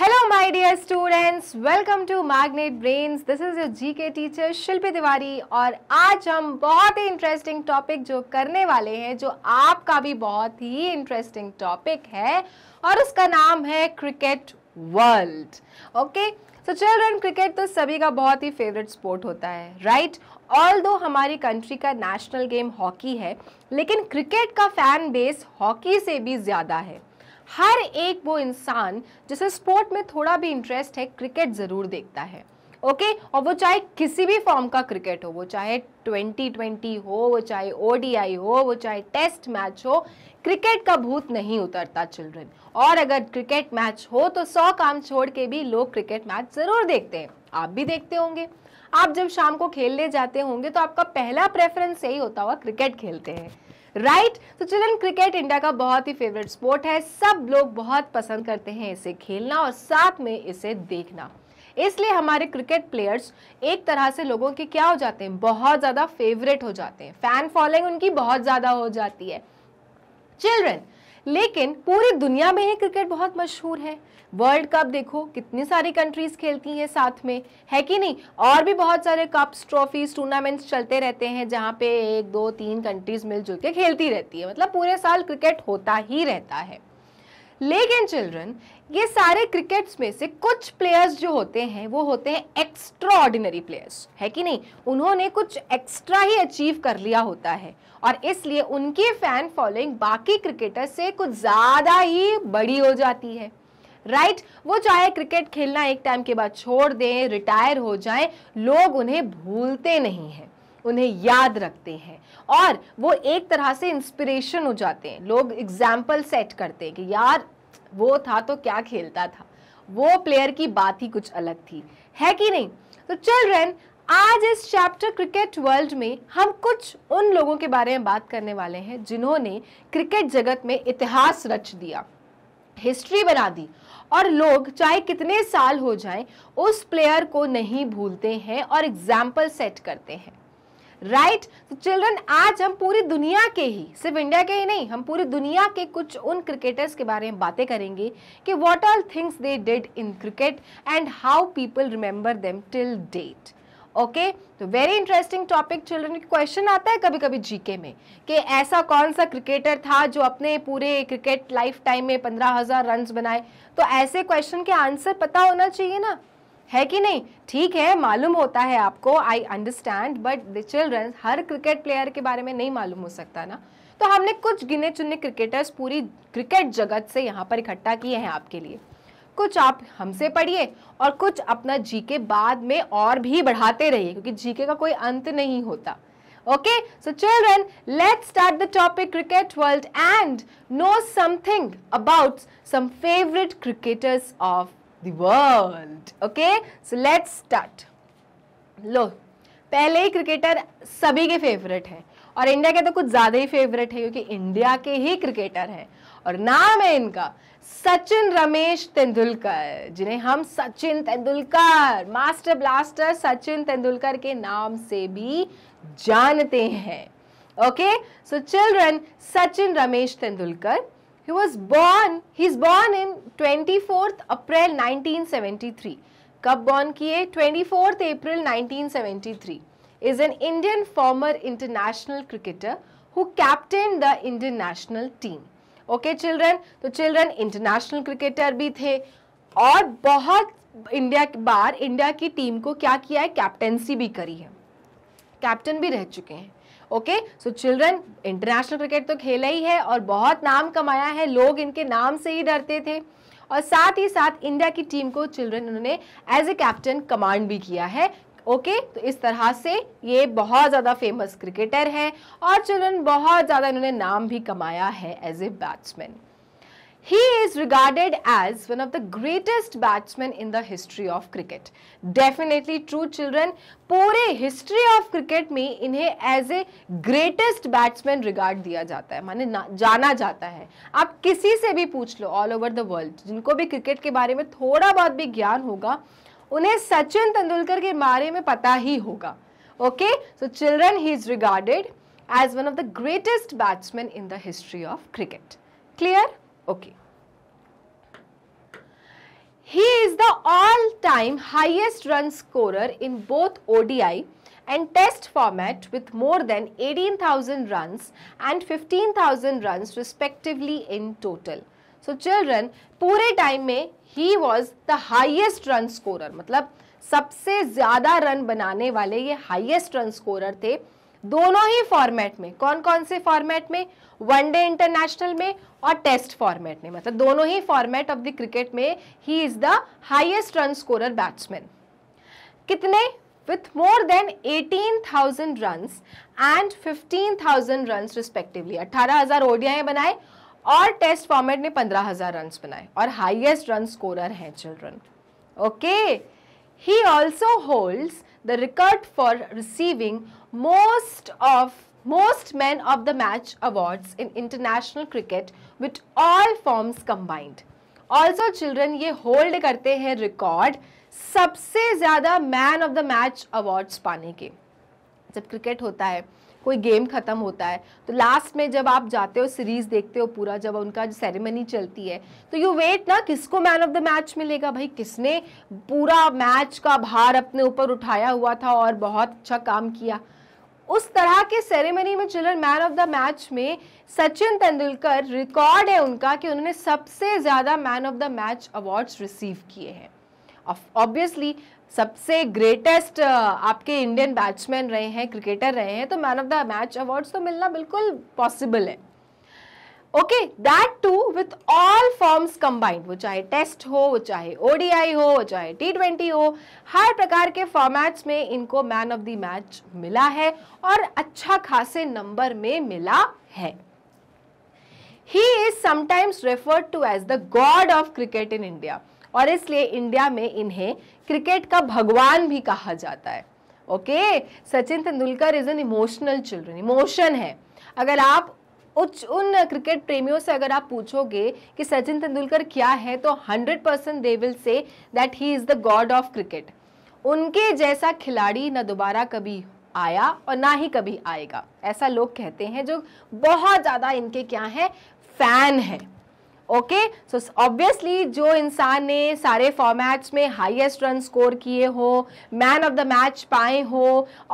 Hello my dear students welcome to Magnet Brains this is your GK teacher Shilpi Tiwari और आज हम बहुत ही interesting topic जो करने वाले हैं जो आपका भी बहुत ही इंटरेस्टिंग टॉपिक है और उसका नाम है cricket world okay so children cricket तो सभी का बहुत ही फेवरेट स्पोर्ट होता है राइट right? ऑल दो हमारी कंट्री का नेशनल गेम हॉकी है लेकिन क्रिकेट का फैन बेस हॉकी से भी ज़्यादा है हर एक वो इंसान जिसे स्पोर्ट में थोड़ा भी इंटरेस्ट है क्रिकेट ज़रूर देखता है ओके okay? और वो चाहे किसी भी फॉर्म का क्रिकेट हो वो चाहे ट्वेंटी ट्वेंटी हो वो चाहे ओडीआई हो वो चाहे टेस्ट मैच हो क्रिकेट का भूत नहीं उतरता चिल्ड्रन और अगर क्रिकेट मैच हो तो सौ काम छोड़ के भी लोग क्रिकेट मैच ज़रूर देखते हैं आप भी देखते होंगे आप जब शाम को खेलने जाते होंगे तो आपका पहला प्रेफरेंस यही होता हुआ क्रिकेट खेलते हैं राइट तो चिल्ड्रन क्रिकेट इंडिया का बहुत ही फेवरेट स्पोर्ट है सब लोग बहुत पसंद करते हैं इसे खेलना और साथ में इसे देखना इसलिए हमारे क्रिकेट प्लेयर्स एक तरह से लोगों के क्या हो जाते हैं बहुत ज़्यादा फेवरेट हो जाते हैं फैन फॉलोइंग उनकी बहुत ज़्यादा हो जाती है चिल्ड्रन लेकिन पूरी दुनिया में ही क्रिकेट बहुत मशहूर है वर्ल्ड कप देखो कितनी सारी कंट्रीज खेलती हैं साथ में है कि नहीं और भी बहुत सारे कप्स ट्रॉफीज टूर्नामेंट्स चलते रहते हैं जहाँ पे एक दो तीन कंट्रीज मिलजुल के खेलती रहती है मतलब पूरे साल क्रिकेट होता ही रहता है लेकिन चिल्ड्रन ये सारे क्रिकेट्स में से कुछ प्लेयर्स जो होते हैं वो होते हैं एक्स्ट्रा ऑर्डिनरी प्लेयर्स है कि नहीं उन्होंने कुछ एक्स्ट्रा ही अचीव कर लिया होता है और इसलिए उनकी फैन फॉलोइंग बाकी क्रिकेटर्स से कुछ ज़्यादा ही बड़ी हो जाती है राइट वो चाहे क्रिकेट खेलना एक टाइम के बाद छोड़ दें रिटायर हो जाएं लोग उन्हें भूलते नहीं हैं उन्हें याद रखते हैं और वो एक तरह से इंस्पिरेशन हो जाते हैं लोग एग्जाम्पल सेट करते हैं कि यार वो था तो क्या खेलता था वो प्लेयर की बात ही कुछ अलग थी है कि नहीं तो चिल्ड्रेन आज इस चैप्टर क्रिकेट वर्ल्ड में हम कुछ उन लोगों के बारे में बात करने वाले हैं जिन्होंने क्रिकेट जगत में इतिहास रच दिया हिस्ट्री बना दी और लोग चाहे कितने साल हो जाए उस प्लेयर को नहीं भूलते हैं और एग्जाम्पल सेट करते हैं राइट तो चिल्ड्रन आज हम पूरी दुनिया के ही सिर्फ इंडिया के ही नहीं हम पूरी दुनिया के कुछ उन क्रिकेटर्स के बारे में बातें करेंगे कि what all things they did in cricket and how people remember them till date okay तो very interesting topic children question आता है कभी कभी जीके में कि ऐसा कौन सा क्रिकेटर था जो अपने पूरे क्रिकेट लाइफ टाइम में पंद्रह हज़ार रन बनाए तो ऐसे क्वेश्चन के आंसर पता होना चाहिए ना है कि नहीं ठीक है मालूम होता है आपको I understand but the children हर क्रिकेट प्लेयर के बारे में नहीं मालूम हो सकता ना तो हमने कुछ गिने चुने क्रिकेटर्स पूरी क्रिकेट जगत से यहाँ पर इकट्ठा किए हैं आपके लिए कुछ आप हमसे पढ़िए और कुछ अपना जीके बाद में और भी बढ़ाते रहिए क्योंकि जीके का कोई अंत नहीं होता okay so children let start the topic cricket world and know something about some favourite cricketers of the world okay so let start लो पहले ही क्रिकेटर सभी के फेवरेट है और इंडिया के तो कुछ ज्यादा ही फेवरेट है क्योंकि इंडिया के ही क्रिकेटर है और नाम है इनका सचिन रमेश तेंदुलकर जिन्हें हम सचिन तेंदुलकर मास्टर ब्लास्टर सचिन तेंदुलकर के नाम से भी जानते हैं okay so children Sachin Ramesh Tendulkar he was born he is born in 24th april 1973 कब born किए 24th april 1973 is an indian former international cricketer who captained the indian national team okay children तो children international cricketer भी थे और बहुत India के बार India की team को क्या किया है कैप्टनसी भी करी है कैप्टन भी रह चुके हैं okay so children international cricket तो खेला ही है और बहुत नाम कमाया है लोग इनके नाम से ही डरते थे और साथ ही साथ इंडिया की टीम को चिल्ड्रन उन्होंने एज ए कैप्टन कमांड भी किया है ओके तो इस तरह से ये बहुत ज़्यादा फेमस क्रिकेटर हैं और चिल्ड्रन बहुत ज़्यादा इन्होंने नाम भी कमाया है as a batsman He is regarded as one of the greatest batsmen in the history of cricket. Definitely true children. पूरे हिस्ट्री ऑफ क्रिकेट में इन्हें as a greatest batsman regard दिया जाता है माने जाना जाता है आप किसी से भी पूछ लो ऑल ओवर द वर्ल्ड जिनको भी क्रिकेट के बारे में थोड़ा बहुत भी ज्ञान होगा उन्हें सचिन तेंदुलकर के बारे में पता ही होगा okay so children he is regarded as one of the greatest batsman in the history of cricket clear okay He is the all-time highest run scorer in both ODI and test format with more than 18,000 runs and 15,000 runs respectively in total. So children पूरे time में he was the highest run scorer मतलब सबसे ज़्यादा run बनाने वाले ये highest run scorer थे दोनों ही फॉर्मेट में कौन कौन से फॉर्मेट में वनडे इंटरनेशनल में और टेस्ट फॉर्मेट में मतलब दोनों ही फॉर्मेट ऑफ द क्रिकेट में he is the highest run scorer batsman कितने eighteen thousand run 18,000 fifteen thousand 15,000 respectively respectively. 18,000 ODI बनाए और टेस्ट फॉर्मेट ने पंद्रह हजार रन बनाए और हाईएस्ट रन स्कोरर हैं children okay he also holds the record for receiving most of most man of the match award in international cricket with all form combined also children ये होल्ड करते हैं रिकॉर्ड सबसे ज्यादा man of the match awards पाने के जब cricket होता है कोई गेम ख़त्म होता है तो लास्ट में जब आप जाते हो सीरीज़ देखते हो पूरा जब उनका सेरेमनी चलती है तो यू वेट ना किसको मैन ऑफ द मैच मिलेगा भाई किसने पूरा मैच का भार अपने ऊपर उठाया हुआ था और बहुत अच्छा काम किया उस तरह के सेरेमनी में children man of the match में सचिन तेंदुलकर रिकॉर्ड है उनका कि उन्होंने सबसे ज़्यादा man of the match awards receive किए हैं ऑब्वियसली सबसे ग्रेटेस्ट uh, आपके इंडियन बैट्समैन रहे हैं क्रिकेटर रहे हैं तो man of the match awards तो मिलना बिल्कुल पॉसिबल है okay that too with all forms combined वो चाहे टेस्ट हो वो चाहे ओडीआई हो वो चाहे टी ट्वेंटी हो हर प्रकार के फॉर्मेट्स में इनको मैन ऑफ द मैच मिला है और अच्छा खासे नंबर में मिला है he is sometimes referred to as the god of cricket in India और इसलिए इंडिया में इन्हें क्रिकेट का भगवान भी कहा जाता है okay Sachin Tendulkar is an emotional children emotion है अगर आप उच्च उन क्रिकेट प्रेमियों से अगर आप पूछोगे कि सचिन तेंदुलकर क्या है तो 100 percent they will say that he is the god of cricket उनके जैसा खिलाड़ी ना दोबारा कभी आया और ना ही कभी आएगा ऐसा लोग कहते हैं जो बहुत ज़्यादा इनके क्या हैं फैन हैं ओके सो ऑब्वियसली जो इंसान ने सारे फॉर्मेट्स में हाईएस्ट रन स्कोर किए हो मैन ऑफ द मैच पाए हो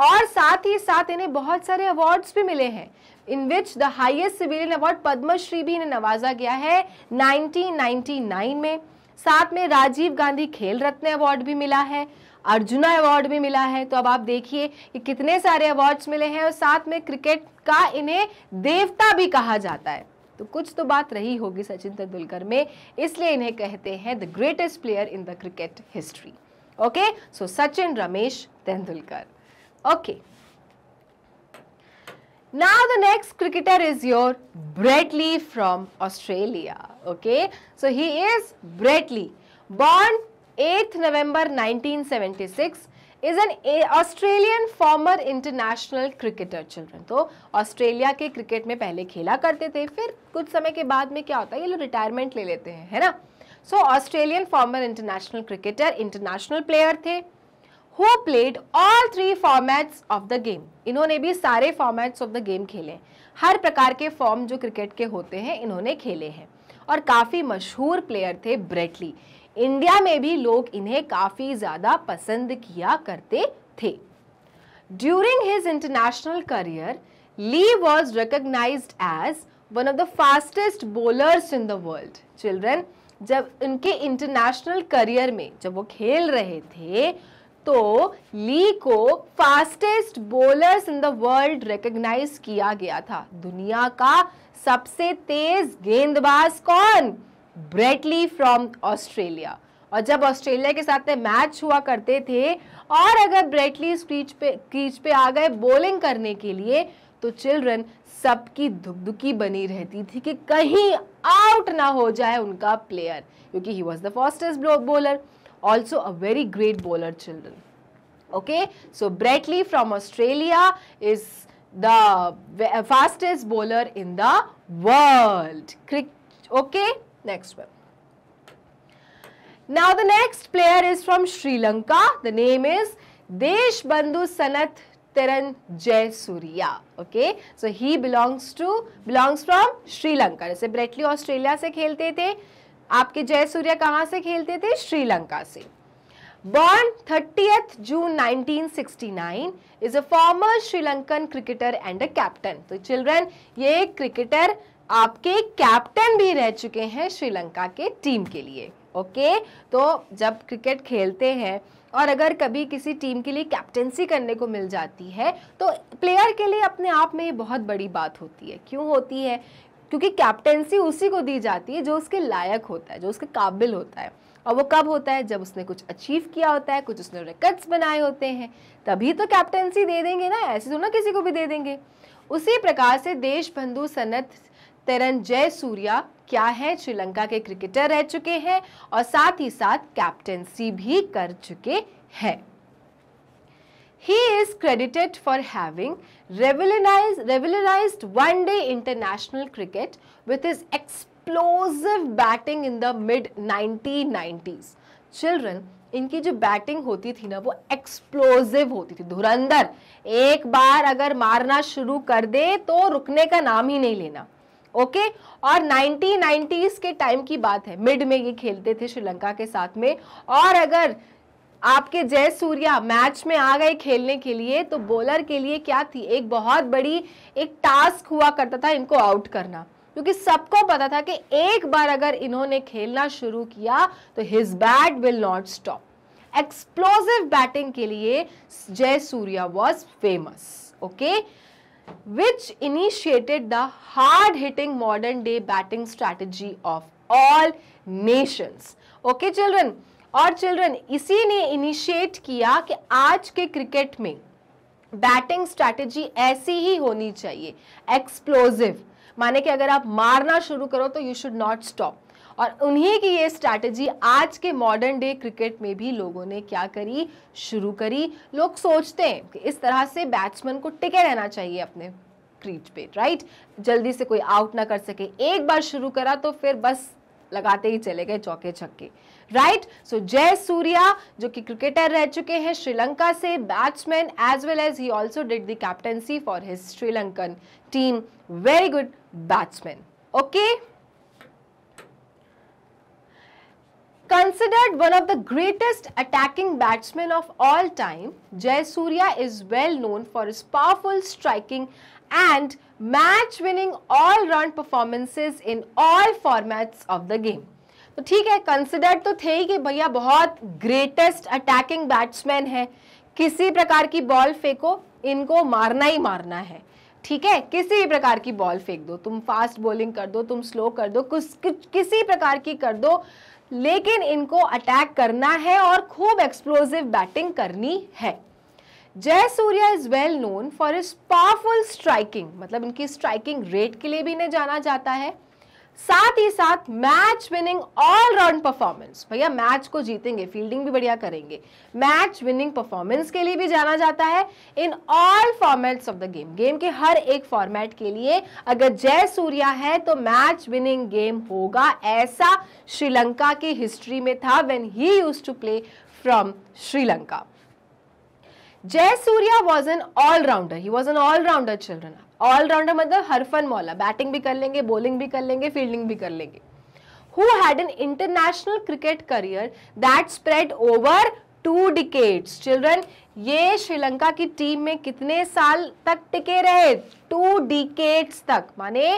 और साथ ही साथ इन्हें बहुत सारे अवार्ड्स भी मिले हैं in which the highest civilian award Padma Shri भी इन्हें नवाजा गया है 1999 में साथ में राजीव गांधी खेल रत्न अवार्ड भी मिला है अर्जुना अवार्ड भी मिला है तो अब आप देखिए कि कितने सारे अवार्ड्स मिले हैं और साथ में क्रिकेट का इन्हें देवता भी कहा जाता है तो कुछ तो बात रही होगी सचिन तेंदुलकर में इसलिए इन्हें कहते हैं the greatest player in the cricket history okay so Sachin Ramesh Tendulkar okay now the next cricketer is your Brett Lee from Australia okay so he is Brett Lee born 8 November 1976 is an Australian former international cricketer children तो Australia के cricket में पहले खेला करते थे फिर कुछ समय के बाद में क्या होता है ये लोग रिटायरमेंट ले लेते हैं है ना so Australian former international cricketer international player थे who played all three formats of the game इन्होंने भी सारे फॉर्मेट्स ऑफ द गेम खेले हर प्रकार के फॉर्म जो क्रिकेट के होते हैं इन्होंने खेले हैं और काफ़ी मशहूर प्लेयर थे ब्रेटली इंडिया में भी लोग इन्हें काफ़ी ज़्यादा पसंद किया करते थे during his international career Lee was recognize as one of the fastest bowlers in the world children जब उनके इंटरनेशनल करियर में जब वो खेल रहे थे तो ली को fastest bowlers in the world recognize किया गया था दुनिया का सबसे तेज गेंदबाज कौन ब्रेटली फ्रॉम ऑस्ट्रेलिया और जब ऑस्ट्रेलिया के साथ में मैच हुआ करते थे और अगर ब्रेटली क्रीज पे क्रीच पे आ गए बॉलिंग करने के लिए तो चिल्ड्रन सबकी धुकधुकी बनी रहती थी कि कहीं आउट ना हो जाए उनका प्लेयर क्योंकि he was the fastest bowler also a very great bowler children so Brett Lee from Australia is the fastest bowler in the world crick okay Next one. Now the next player is from Sri Lanka. The name is Deshbandhu Sanath jay surya Okay, so he belongs to belongs from Sri Lanka. australia se khelte the aapke jay surya kahan se khelte the sri lanka se Born 30th June 1969 is a former Sri Lankan cricketer and a captain. so children ye एक cricketer आपके captain भी रह चुके हैं श्रीलंका के team के लिए okay तो जब क्रिकेट खेलते हैं और अगर कभी किसी टीम के लिए कैप्टेंसी करने को मिल जाती है तो प्लेयर के लिए अपने आप में ये बहुत बड़ी बात होती है क्यों होती है क्योंकि कैप्टेंसी उसी को दी जाती है जो उसके लायक होता है जो उसके काबिल होता है और वो कब होता है जब उसने कुछ अचीव किया होता है कुछ उसने रिकॉर्ड्स बनाए होते हैं तभी तो कैप्टेंसी दे देंगे ना ऐसे तो ना किसी को भी दे देंगे उसी प्रकार से देश बंधु सनत तेरन जय सूर्या क्या है श्रीलंका के क्रिकेटर रह चुके हैं और साथ ही साथ कैप्टेंसी भी कर चुके हैं he is credited for having revolutionized, revolutionized one day international cricket with his explosive batting in the mid 1990s children इनकी जो बैटिंग होती थी ना वो एक्सप्लोजिव होती थी धुरंधर एक बार अगर मारना शुरू कर दे तो रुकने का नाम ही नहीं लेना ओके और 1990s के टाइम की बात है मिड में ये खेलते थे श्रीलंका के साथ में और अगर आपके जय सूर्या मैच में आ गए खेलने के लिए तो बॉलर के लिए क्या थी एक बहुत बड़ी एक टास्क हुआ करता था इनको आउट करना क्योंकि सबको पता था कि एक बार अगर इन्होंने खेलना शुरू किया तो his bat will not stop explosive batting के लिए Jayasuriya was famous okay which initiated the hard-hitting modern-day batting strategy of all nations. Okay, children? और चिल्ड्रन इसी ने इनिशिएट किया कि आज के क्रिकेट में बैटिंग स्ट्रैटेजी ऐसी ही होनी चाहिए एक्सप्लोजिव माने कि अगर आप मारना शुरू करो तो यू शुड नॉट स्टॉप और उन्हीं की ये स्ट्रैटेजी आज के मॉडर्न डे क्रिकेट में भी लोगों ने क्या करी शुरू करी लोग सोचते हैं कि इस तरह से बैट्समैन को टिके रहना चाहिए अपने क्रीज पे राइट जल्दी से कोई आउट ना कर सके एक बार शुरू करा तो फिर बस लगाते ही चले गए चौके छक्के राइट सो जय सूर्या जो कि क्रिकेटर रह चुके हैं श्रीलंका से batsman as well as he also did the captaincy for his Sri Lankan team very good batsman okay considered one of the greatest attacking batsmen of all time, jay surya is well known for his powerful striking and match-winning all-round performances in all formats of the game. तो ठीक है consider तो थे ही कि भैया बहुत greatest attacking batsman है किसी प्रकार की बॉल फेंको इनको मारना ही मारना है ठीक है किसी भी प्रकार की बॉल फेंक दो तुम फास्ट बॉलिंग कर दो तुम स्लो कर दो कुछ, कि, किसी प्रकार की कर दो लेकिन इनको अटैक करना है और खूब एक्सप्लोजिव बैटिंग करनी है Jayasuriya is well known for is powerful striking मतलब इनकी स्ट्राइकिंग रेट के लिए भी इन्हें जाना जाता है साथ ही साथ मैच विनिंग ऑलराउंड परफॉर्मेंस भैया मैच को जीतेंगे फील्डिंग भी बढ़िया करेंगे मैच विनिंग परफॉर्मेंस के लिए भी जाना जाता है in all formats of the game game के हर एक फॉर्मेट के लिए अगर जय सूर्या है तो मैच विनिंग गेम होगा ऐसा श्रीलंका की हिस्ट्री में था when he use to play from Sri Lanka Jayasuriya was an allrounder he was an allrounder children allrounder मतलब हर फन मौला बैटिंग भी कर लेंगे बॉलिंग भी कर लेंगे फील्डिंग भी कर लेंगे who had an international cricket career that spread over two decades children ये श्रीलंका की टीम में कितने साल तक टिके रहे टू डिकेट्स तक माने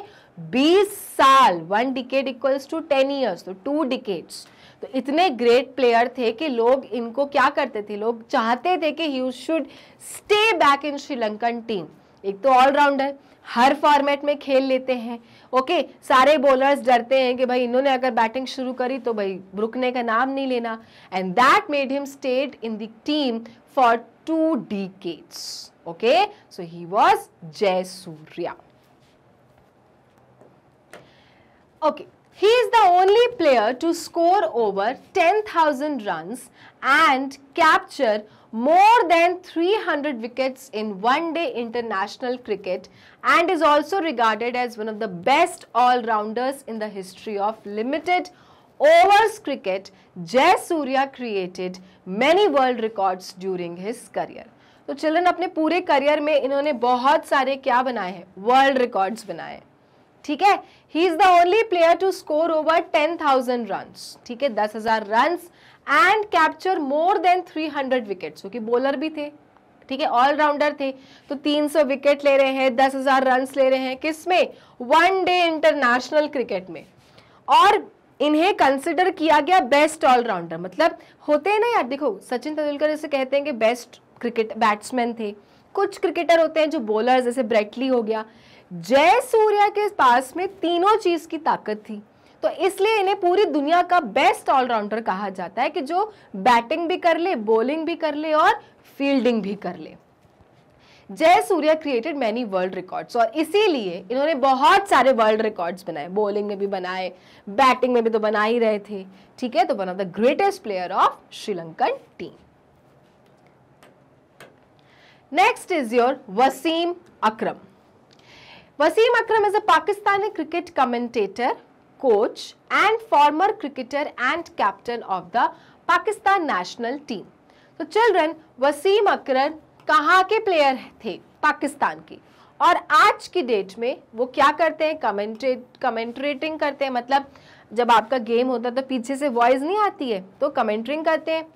20 साल one decade equals to ten years तो टू डिकेट्स तो इतने ग्रेट प्लेयर थे कि लोग इनको क्या करते थे लोग चाहते थे कि you should stay back in Sri Lankan team एक तो ऑलराउंडर हर फॉर्मेट में खेल लेते हैं ओके सारे बॉलर्स डरते हैं कि भाई इन्होंने अगर बैटिंग शुरू करी तो भाई रुकने का नाम नहीं लेना and that made him state in the team for two डी okay so he was Jayasuriya okay He is the only player to score over 10,000 runs and capture more than 300 wickets in one-day international cricket and is also regarded as one of the best all-rounders in the history of limited overs cricket. Jay Surya created many world records during his career. So, children, अपने पूरे career में इन्होंने बहुत सारे क्या world records. World records बनाए ठीक है he is the only player to score over ठीक है runs and capture more than 300 wicket क्योंकि बॉलर भी थे ठीक है ऑलराउंडर थे तो 300 विकेट ले रहे हैं दस हजार रन ले रहे हैं किस में वन डे इंटरनेशनल क्रिकेट में और इन्हें कंसिडर किया गया बेस्ट ऑलराउंडर मतलब होते हैं ना यार देखो सचिन तेंदुलकर जैसे कहते हैं कि बेस्ट क्रिकेट बैट्समैन थे कुछ क्रिकेटर होते हैं जो बॉलर जैसे ब्रेटली हो गया जय सूर्या के पास में तीनों चीज़ की ताकत थी तो इसलिए इन्हें पूरी दुनिया का बेस्ट ऑलराउंडर कहा जाता है कि जो बैटिंग भी कर ले बॉलिंग भी कर ले और फील्डिंग भी कर ले Jayasuriya created many world records और इसीलिए इन्होंने बहुत सारे वर्ल्ड रिकॉर्ड्स बनाए बॉलिंग में भी बनाए बैटिंग में भी तो बना ही रहे थे ठीक है तो one of the greatest player of Sri Lankan team next is your Wasim Akram Wasim Akram is a Pakistani cricket commentator coach and former cricketer and captain of the Pakistan national team. तो चिल्ड्रन वसीम अकरम कहाँ के प्लेयर थे पाकिस्तान के और आज की डेट में वो क्या करते हैं कमेंट्रेट कमेंट्रेटिंग करते हैं मतलब जब आपका गेम होता है तो पीछे से वॉइस नहीं आती है तो कमेंट्रिंग करते हैं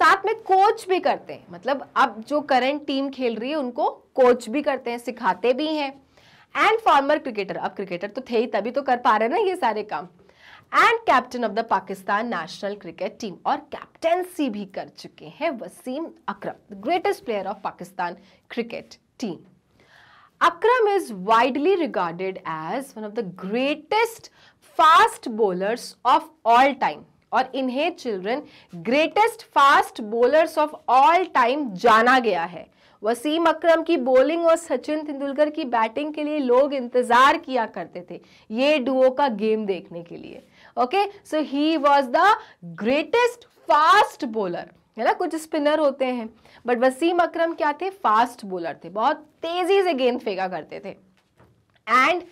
साथ में कोच भी करते हैं मतलब अब जो करंट टीम खेल रही है उनको कोच भी करते हैं सिखाते भी हैं एंड फॉर्मर क्रिकेटर अब क्रिकेटर तो थे ही तभी तो कर पा रहे ना ये सारे काम and captain of the Pakistan national cricket team और कैप्टेंसी भी कर चुके हैं Wasim Akram the greatest player of Pakistan cricket team Akram is widely regarded as one of the greatest fast bowlers of all time और इन्हें children greatest fast bowlers of all time जाना गया है वसीम अकरम की बॉलिंग और सचिन तेंदुलकर की बैटिंग के लिए लोग इंतज़ार किया करते थे ये डुओ का गेम देखने के लिए okay so he was the greatest fast bowler है ना कुछ स्पिनर होते हैं बट वसीम अकरम क्या थे फास्ट बॉलर थे बहुत तेज़ी से गेंद फेंका करते थे and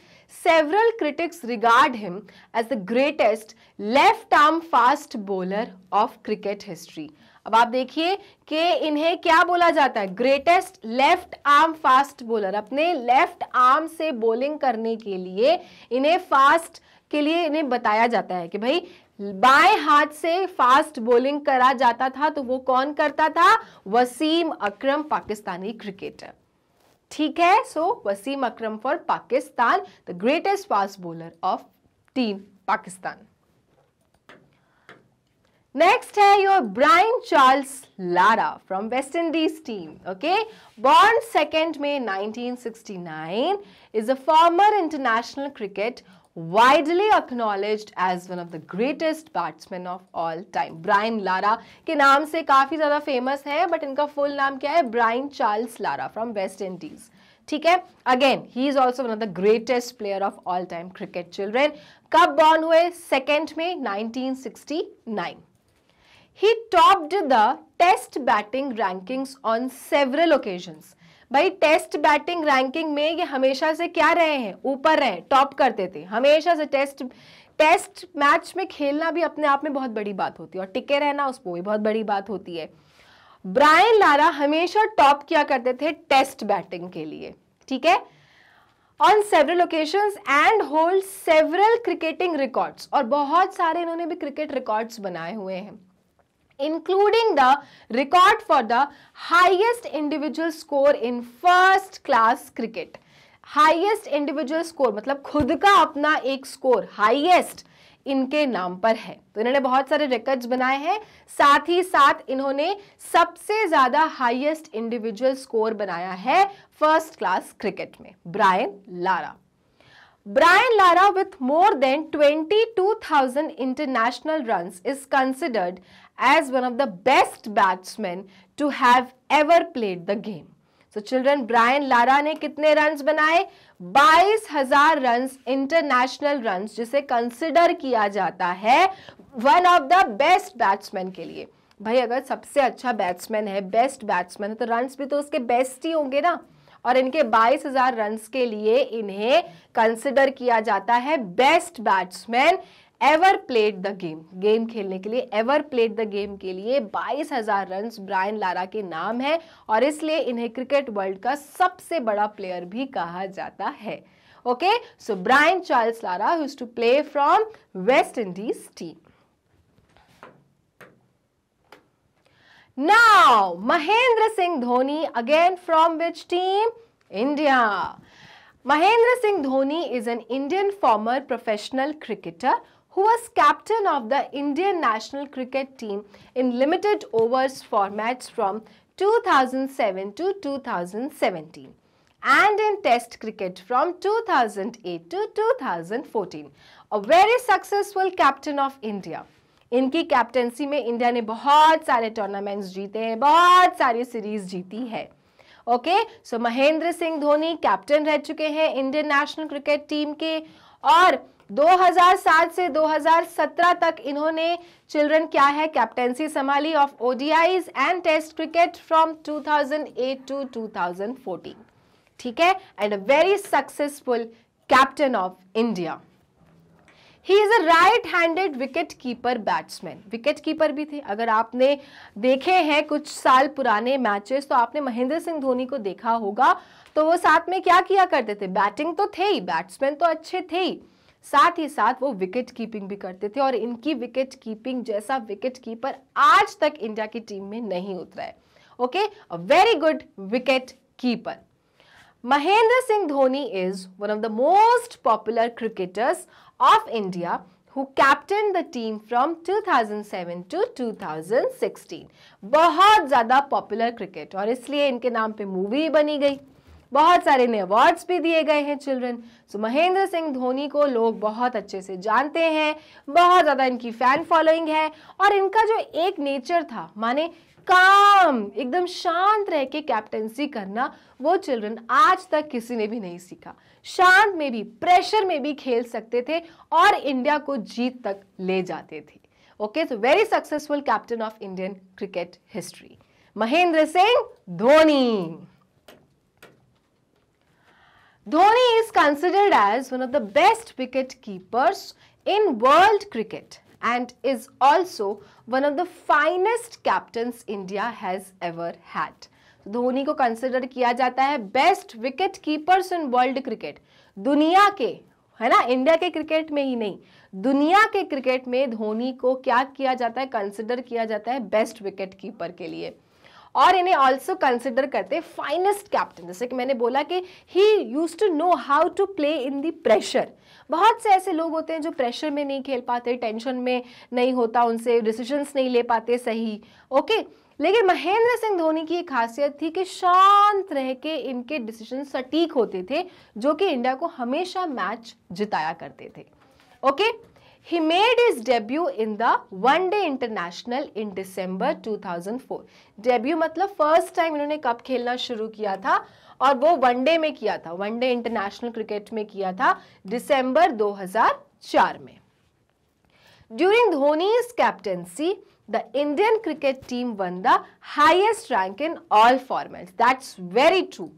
several critics regard him as the greatest left arm fast bowler of cricket history अब आप देखिए कि इन्हें क्या बोला जाता है greatest left arm fast bowler अपने लेफ्ट आर्म से बोलिंग करने के लिए इन्हें फास्ट के लिए इन्हें बताया जाता है कि भाई बाएं हाथ से फास्ट बोलिंग करा जाता था तो वो कौन करता था वसीम अक्रम पाकिस्तानी क्रिकेटर ठीक है so Wasim Akram for Pakistan the greatest fast bowler of team Pakistan Next है your Brian Charles Lara from West Indies team. Okay, born 2nd May 1969, is a former international cricket widely acknowledged as one of the greatest batsmen of all time. Brian Lara के नाम से काफ़ी ज़्यादा famous है but इनका full नाम क्या है Brian Charles Lara from West Indies. ठीक है again he is also one of the greatest player of all time cricket children कब बॉर्न हुए सेकेंड में 1969 He topped the test batting rankings on several occasions भाई test batting ranking में ये हमेशा से क्या रहे हैं ऊपर रहे टॉप करते थे हमेशा से टेस्ट टेस्ट मैच में खेलना भी अपने आप में बहुत बड़ी बात होती है और टिके रहना उसको भी बहुत बड़ी बात होती है ब्रायन लारा हमेशा टॉप किया करते थे टेस्ट बैटिंग के लिए ठीक है on several occasion and hold several cricketing records और बहुत सारे इन्होंने भी क्रिकेट रिकॉर्ड्स बनाए हुए हैं including the record for the highest individual score in first class cricket highest individual score मतलब खुद का अपना एक स्कोर हाईएस्ट इनके नाम पर है तो इन्होंने बहुत सारे रिकॉर्ड्स बनाए हैं साथ ही साथ इन्होंने सबसे ज़्यादा हाईएस्ट इंडिविजुअल स्कोर बनाया है फर्स्ट क्लास क्रिकेट में Brian Lara Brian Lara with more than 22,000 international runs is considered as one of the best batsmen to have ever played the game. So children, Brian Lara ne kitne runs banaye 22,000 runs international runs jise consider kiya jata hai one of the best batsmen ke liye भाई अगर सबसे अच्छा batsman है best batsman है तो runs भी तो उसके बेस्ट ही होंगे ना और इनके 22000 रन्स के लिए इन्हें कंसिडर किया जाता है best batsman ever played the game game खेलने के लिए एवर प्लेड द गेम के लिए बाईस हजार रन ब्रायन लारा के नाम है और इसलिए इन्हें क्रिकेट वर्ल्ड का सबसे बड़ा प्लेयर भी कहा जाता है okay so Brian Charles Lara who's to play from West Indies team now Mahendra Singh Dhoni again from which team India Mahendra Singh Dhoni is an Indian former professional cricketer who was captain of the Indian national cricket team in limited overs formats from 2007 to 2017 and in test cricket from 2008 to 2014 a very successful captain of india इनकी captaincy में India ने बहुत सारे tournaments जीते हैं बहुत सारी series जीती है okay so Mahendra Singh Dhoni captain रह चुके हैं इंडियन नेशनल क्रिकेट टीम के और 2007 से 2017 तक इन्होंने चिल्ड्रन क्या है कैप्टेंसी संभाली of ODIs and test cricket from 2008 to 2014 ठीक है and a very successful captain of India he is a right handed wicket keeper batsman wicket keeper भी थे अगर आपने देखे हैं कुछ साल पुराने मैचेस तो आपने महेंद्र सिंह धोनी को देखा होगा तो वो साथ में क्या किया करते थे बैटिंग तो थे ही बैट्समैन तो अच्छे थे ही साथ ही साथ वो विकेट कीपिंग भी करते थे और इनकी विकेट कीपिंग जैसा विकेट कीपर आज तक इंडिया की टीम में नहीं उतरा है okay very good wicket keeper Mahendra Singh Dhoni is one of the most popular cricketers of India who captain the team from 2007 to two thousand sixteen बहुत ज्यादा पॉपुलर क्रिकेट और इसलिए इनके नाम पर मूवी बनी गई बहुत सारे ने अवार्ड्स भी दिए गए हैं चिल्ड्रन सो महेंद्र सिंह धोनी को लोग बहुत अच्छे से जानते हैं बहुत ज़्यादा इनकी फ़ैन फॉलोइंग है और इनका जो एक नेचर था माने काम एकदम शांत रह के कैप्टनसी करना वो चिल्ड्रन आज तक किसी ने भी नहीं सीखा शांत में भी प्रेशर में भी खेल सकते थे और इंडिया को जीत तक ले जाते थे ओके तो very successful captain of Indian cricket history Mahendra Singh Dhoni Dhoni is considered as one of the best wicket keepers in world cricket and is also one of the finest captains India has ever had. Dhoni को consider किया जाता है best wicket keepers in world cricket दुनिया के है ना India के cricket में ही नहीं दुनिया के क्रिकेट में धोनी को क्या किया जाता है कंसिडर किया जाता है बेस्ट विकेट कीपर के लिए और इन्हें ऑल्सो कंसिडर करते फाइनेस्ट कैप्टन जैसे कि मैंने बोला कि he use to know how to play in the pressure बहुत से ऐसे लोग होते हैं जो प्रेशर में नहीं खेल पाते टेंशन में नहीं होता उनसे डिसीजंस नहीं ले पाते सही ओके लेकिन महेंद्र सिंह धोनी की एक खासियत थी कि शांत रह के इनके डिसीजन सटीक होते थे जो कि इंडिया को हमेशा मैच जिताया करते थे okay okay? He made his debut in the One Day International in December 2004. Debut मतलब first time इन्होंने कब खेलना शुरू किया था और वो वनडे में किया था day international cricket में किया था december 2004 में During Dhoni's captaincy, the Indian cricket team won the highest rank in all formats. That's very true.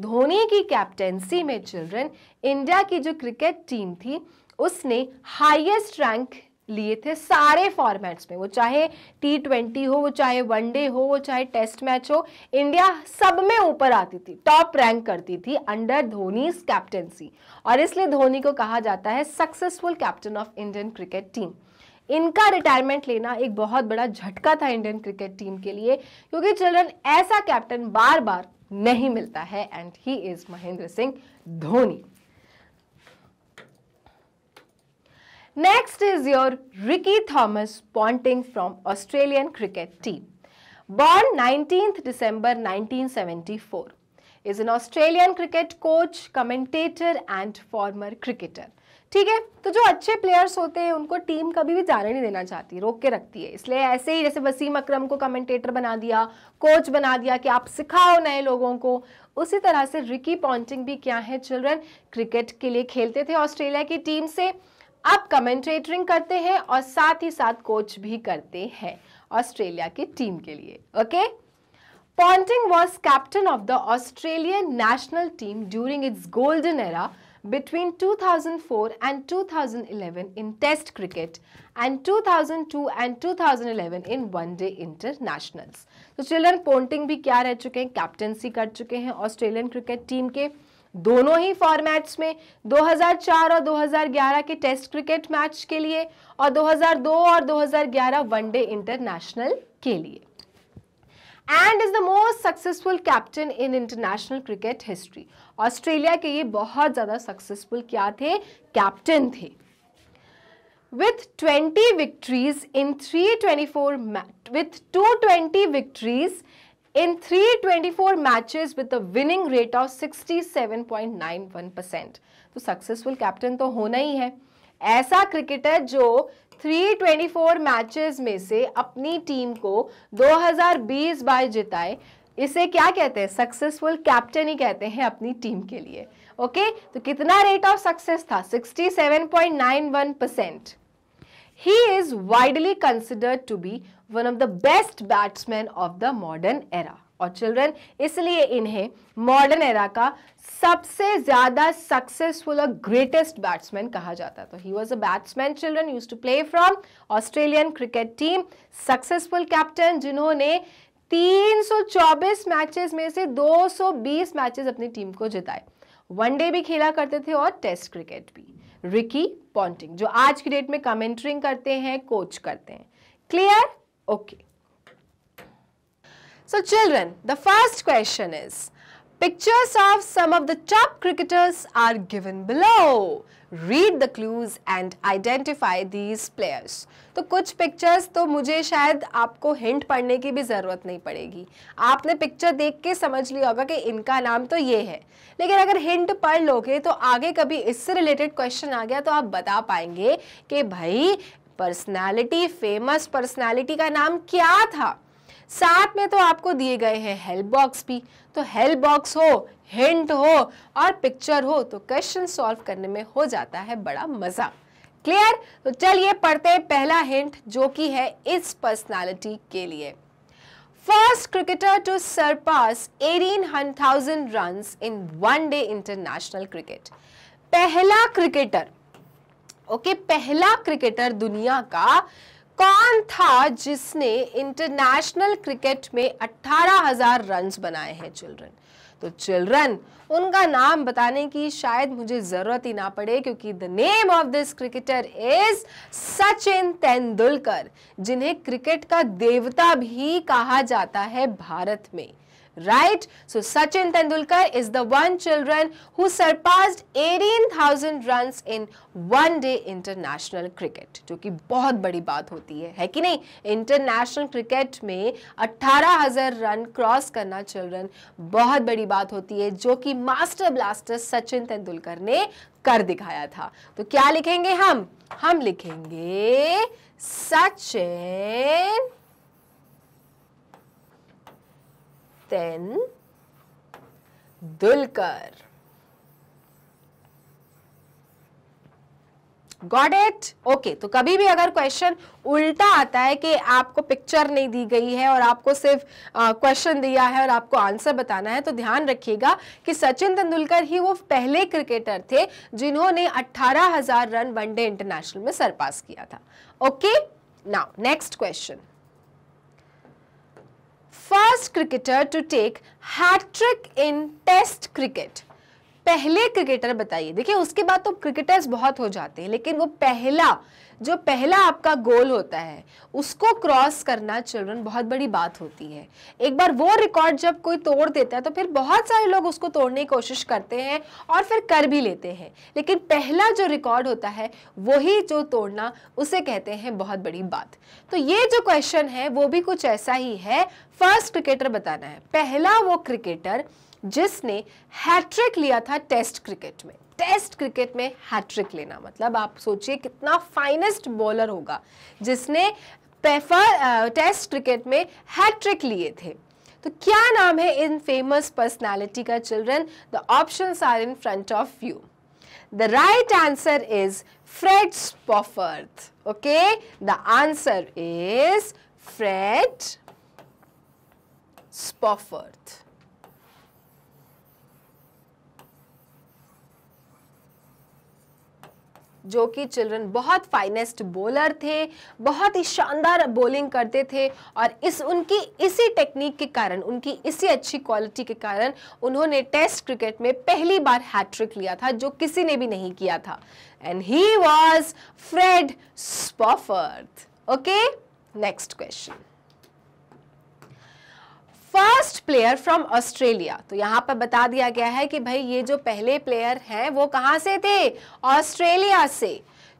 Dhoni की कैप्टेंसी में चिल्ड्रन इंडिया की जो क्रिकेट टीम थी उसने हाईएस्ट रैंक लिए थे सारे फॉर्मेट्स में वो चाहे टी ट्वेंटी हो वो चाहे वनडे हो वो चाहे टेस्ट मैच हो इंडिया सब में ऊपर आती थी टॉप रैंक करती थी अंडर धोनी कैप्टेंसी और इसलिए धोनी को कहा जाता है successful captain of Indian cricket team इनका रिटायरमेंट लेना एक बहुत बड़ा झटका था इंडियन क्रिकेट टीम के लिए क्योंकि चिल्ड्रन ऐसा कैप्टन बार बार नहीं मिलता है and he is Mahendra Singh Dhoni Next is your Ricky Thomas Ponting from Australian cricket team. Born 19th December 1974, is an Australian cricket coach, commentator and former cricketer. ठीक है तो जो अच्छे प्लेयर्स होते हैं उनको टीम कभी भी जाने नहीं देना चाहती रोक के रखती है इसलिए ऐसे ही जैसे वसीम अकरम को कमेंटेटर बना दिया कोच बना दिया कि आप सिखाओ नए लोगों को उसी तरह से रिकी पॉन्टिंग भी क्या है चिल्ड्रन क्रिकेट के लिए खेलते थे ऑस्ट्रेलिया की टीम से अब कमेंट्रेटरिंग करते हैं और साथ ही साथ कोच भी करते हैं ऑस्ट्रेलिया की टीम के लिए okay Ponting was captain of the Australian national team during its golden era between 2004 and 2011 in test cricket and 2002 and 2011 in One Day तो चिल्ड्रन पोन्टिंग भी क्या रह चुके हैं कैप्टनसी कर चुके हैं ऑस्ट्रेलियन क्रिकेट टीम के दोनों ही फॉर्मेट्स में 2004 और 2011 के टेस्ट क्रिकेट मैच के लिए और 2002 और 2011 वनडे इंटरनेशनल के लिए and is the most successful captain in international cricket history Australia के ये बहुत ज़्यादा सक्सेसफुल क्या थे कैप्टन थे with 20 victories in 324 to 220 victories in 324 matches with a winning rate of 67.91%. तो सक्सेसफुल कैप्टन तो होना ही है ऐसा क्रिकेटर जो 324 मैचेस में से अपनी टीम को 2020 बार जिताए इसे क्या कहते हैं सक्सेसफुल कैप्टन ही कहते हैं अपनी टीम के लिए ओके okay? तो कितना रेट ऑफ सक्सेस था 67.91 percent He is widely considered to be one of the best batsmen of the modern era. और चिल्ड्रन इसलिए इन्हें मॉडर्न एरा का सबसे ज़्यादा सक्सेसफुल और ग्रेटेस्ट बैट्समैन कहा जाता है तो he was a batsman children use to play from Australian cricket team successful captain जिन्होंने 324 मैचेस में से 220 मैचेस अपनी टीम को जिताए वनडे भी खेला करते थे और टेस्ट क्रिकेट भी रिकी पॉन्टिंग जो आज की डेट में कमेंट्रिंग करते हैं कोच करते हैं clear okay so children the first question is Pictures of some of the top cricketers are given below. Read the clues and identify these players. तो कुछ पिक्चर्स तो मुझे शायद आपको हिंट पढ़ने की भी ज़रूरत नहीं पड़ेगी आपने पिक्चर देख के समझ लिया होगा कि इनका नाम तो ये है लेकिन अगर हिंट पढ़ लोगे तो आगे कभी इससे रिलेटेड क्वेश्चन आ गया तो आप बता पाएंगे कि भाई पर्सनालिटी फेमस पर्सनालिटी का नाम क्या था साथ में तो आपको दिए गए हैं हेल्प बॉक्स भी तो हेल्प बॉक्स हो हिंट हो और पिक्चर हो तो क्वेश्चन सॉल्व करने में हो जाता है बड़ा मज़ा क्लियर तो चलिए पढ़ते हैं पहला हिंट जो कि है इस पर्सनालिटी के लिए first cricketer to surpass eighteen thousand run in one day international cricket पहला क्रिकेटर ओके okay, पहला क्रिकेटर दुनिया का कौन था जिसने इंटरनेशनल क्रिकेट में 18,000 रन्स बनाए हैं चिल्ड्रन तो चिल्ड्रन उनका नाम बताने की शायद मुझे ज़रूरत ही ना पड़े क्योंकि the name of this cricketer is Sachin Tendulkar जिन्हें क्रिकेट का देवता भी कहा जाता है भारत में right? So Sachin Tendulkar is the one children who surpassed 18,000 runs in one day international cricket जो कि बहुत बड़ी बात होती है है कि नहीं इंटरनेशनल क्रिकेट में 18,000 रन क्रॉस करना चिल्ड्रन बहुत बड़ी बात होती है जो कि मास्टर ब्लास्टर सचिन तेंदुलकर ने कर दिखाया था तो क्या लिखेंगे हम हम लिखेंगे Sachin then Dulkar. Got it okay तो कभी भी अगर क्वेश्चन उल्टा आता है कि आपको पिक्चर नहीं दी गई है और आपको सिर्फ क्वेश्चन uh, दिया है और आपको आंसर बताना है तो ध्यान रखिएगा कि सचिन तेंदुलकर ही वो पहले क्रिकेटर थे जिन्होंने 18,000 रन वनडे इंटरनेशनल में सरपास किया था okay now next question first cricketer to take hattrick in test cricket पहले क्रिकेटर बताइए देखिए उसके बाद तो क्रिकेटर्स बहुत हो जाते हैं लेकिन वो पहला जो पहला आपका गोल होता है उसको क्रॉस करना चिल्ड्रन बहुत बड़ी बात होती है एक बार वो रिकॉर्ड जब कोई तोड़ देता है तो फिर बहुत सारे लोग उसको तोड़ने की कोशिश करते हैं और फिर कर भी लेते हैं लेकिन पहला जो रिकॉर्ड होता है वही जो तोड़ना उसे कहते हैं बहुत बड़ी बात तो ये जो क्वेश्चन है वो भी कुछ ऐसा ही है फर्स्ट क्रिकेटर बताना है पहला वो क्रिकेटर जिसने हैट्रिक लिया था टेस्ट क्रिकेट में टेस्ट क्रिकेट में हैट्रिक लेना मतलब आप सोचिए कितना फाइनेस्ट बॉलर होगा जिसने पेफर टेस्ट क्रिकेट में हैट्रिक लिए थे तो क्या नाम है इन फेमस पर्सनालिटी का children the option are in front of you the right answer is Fred Spofforth okay the answer is Fred Spofforth जो कि चिल्ड्रन बहुत फाइनेस्ट बॉलर थे बहुत ही शानदार बॉलिंग करते थे और इस उनकी इसी टेक्निक के कारण उनकी इसी अच्छी क्वालिटी के कारण उन्होंने टेस्ट क्रिकेट में पहली बार हैट्रिक लिया था जो किसी ने भी नहीं किया था and he was Fred Spofforth okay next question first player from Australia तो यहाँ पर बता दिया गया है कि भाई ये जो पहले प्लेयर हैं वो कहां से थे ऑस्ट्रेलिया से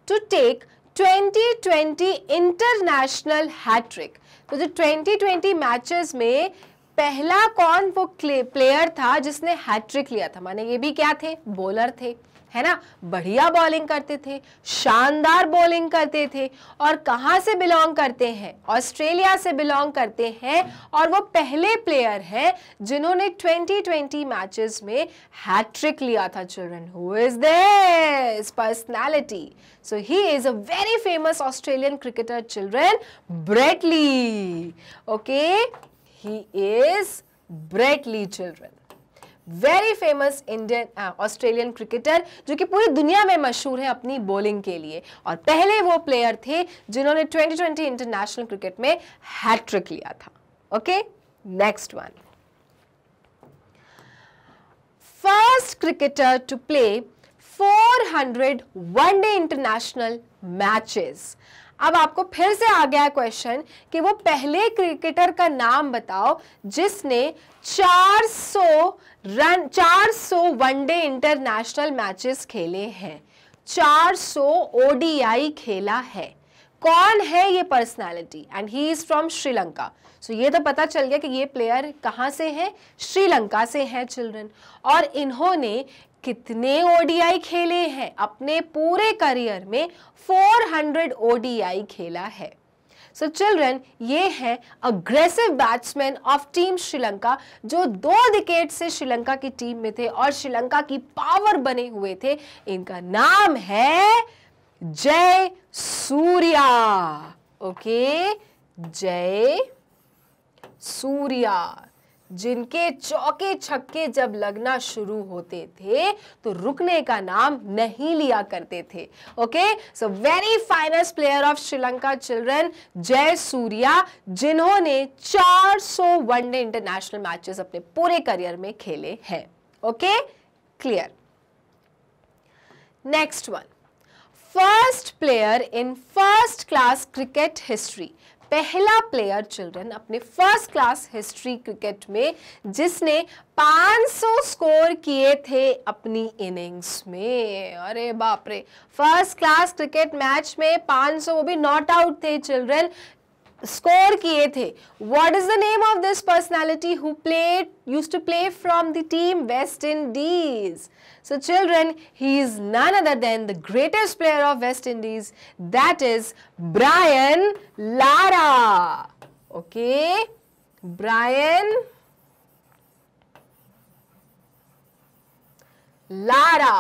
टू टेक 2020 इंटरनेशनल हैट्रिक तो जो 2020 मैचेस में पहला कौन वो प्लेयर था जिसने हैट्रिक लिया था माने ये भी क्या थे बॉलर थे है ना बढ़िया बॉलिंग करते थे शानदार बॉलिंग करते थे और कहाँ से बिलोंग करते हैं ऑस्ट्रेलिया से बिलोंग करते हैं और वो पहले प्लेयर हैं जिन्होंने 2020 मैचेस में हैट्रिक लिया था children who is this personality so he is a very famous Australian cricketer children Brett Lee okay he is Brett Lee children very famous Indian Australian cricketer जो कि पूरी दुनिया में मशहूर है अपनी बॉलिंग के लिए और पहले वो प्लेयर थे जिन्होंने 2020 इंटरनेशनल क्रिकेट में हैट्रिक लिया था okay next one first cricketer to play 400 one day international matches अब आपको फिर से आ गया क्वेश्चन कि वो पहले क्रिकेटर का नाम बताओ जिसने 400 रन चार सौ वनडे इंटरनेशनल मैचेस खेले हैं चार सौ ओडीआई खेला है कौन है ये personality and he is from Sri Lanka so ये तो पता चल गया कि ये प्लेयर कहाँ से है श्रीलंका से है चिल्ड्रन और इन्होंने कितने ओडीआई खेले हैं अपने पूरे करियर में 400 ओडीआई खेला है सो चिल्ड्रन ये हैं aggressive batsman of team Sri Lanka जो दो विकेट से श्रीलंका की टीम में थे और श्रीलंका की पावर बने हुए थे इनका नाम है जय सूर्या ओके जय सूर्या जिनके चौके छक्के जब लगना शुरू होते थे तो रुकने का नाम नहीं लिया करते थे okay so very finest player of Sri Lanka children Jayasuriya जिन्होंने 400 वनडे इंटरनेशनल मैचेस अपने पूरे करियर में खेले हैं okay clear next one first player in first class cricket history पहला प्लेयर चिल्ड्रन अपने फर्स्ट क्लास हिस्ट्री क्रिकेट में जिसने 500 स्कोर किए थे अपनी इनिंग्स में अरे बाप रे फर्स्ट क्लास क्रिकेट मैच में 500 वो भी नॉट आउट थे चिल्ड्रन स्कोर किए थे what is the name of this personality who played use to play from the team West Indies so children he is none other than the greatest player of West Indies that is Brian Lara okay Brian Lara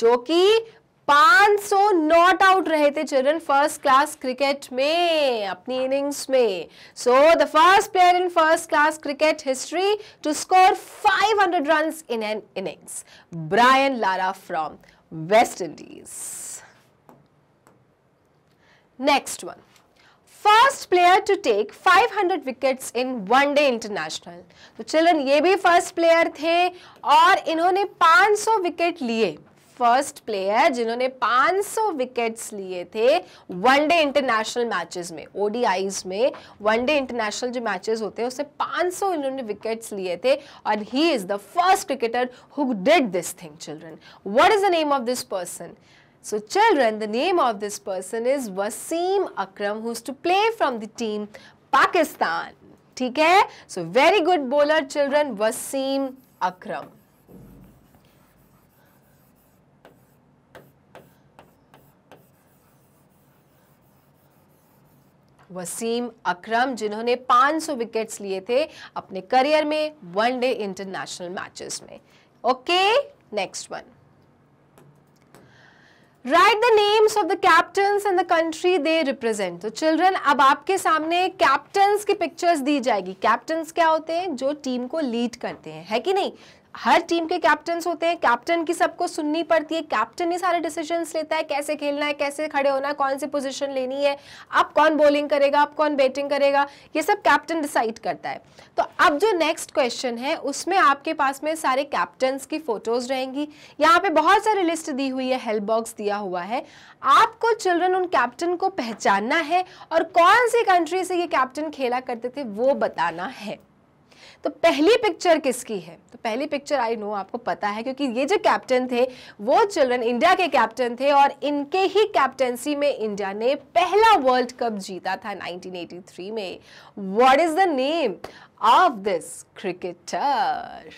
जो कि 500 not out रहे थे children first class cricket में अपनी innings में so the first player in first class cricket history to score 500 run in an innings Brian Lara from West Indies next one first player to take 500 wickets in one day international तो children ये भी first player थे और इन्होंने 500 wicket लिए first player जिन्होंने 500 wickets लिए थे वनडे इंटरनेशनल मैचेस में ओडीआईज में वनडे इंटरनेशनल जो मैचेस होते हैं उससे 500 इन्होंने विकेट्स लिए थे और he is the first cricketer who did this thing children what is the name of this person so children the name of this person is Wasim Akram who to play from the team Pakistan. ठीक है? So very good bowler children Wasim Akram Wasim Akram जिन्होंने 500 wickets लिए थे अपने career में one day international matches में okay next one write the names of the captain and the country they represent तो children अब आपके सामने कैप्टन की पिक्चर्स दी जाएगी कैप्टन क्या होते हैं जो टीम को लीड करते हैं है कि नहीं हर टीम के कैप्टन होते हैं कैप्टन की सबको सुननी पड़ती है कैप्टन ही सारे डिसीजन लेता है कैसे खेलना है कैसे खड़े होना है कौन सी पोजिशन लेनी है अब कौन बॉलिंग करेगा अब कौन बैटिंग करेगा ये सब कैप्टन डिसाइड करता है तो अब जो नेक्स्ट क्वेश्चन है उसमें आपके पास में सारे कैप्टन की फोटोज रहेंगी यहाँ पे बहुत सारी लिस्ट दी हुई है हेल्प बॉक्स दिया हुआ है आपको चिल्ड्रन उन कैप्टन को पहचानना है और कौन सी कंट्री से ये कैप्टन खेला करते थे वो बताना है तो पहली पिक्चर किसकी है तो पहली पिक्चर आई नो आपको पता है क्योंकि ये जो कैप्टन थे वो चिल्ड्रन इंडिया के कैप्टन थे और इनके ही कैप्टनसी में इंडिया ने पहला वर्ल्ड कप जीता था 1983 में what is the name of this cricketer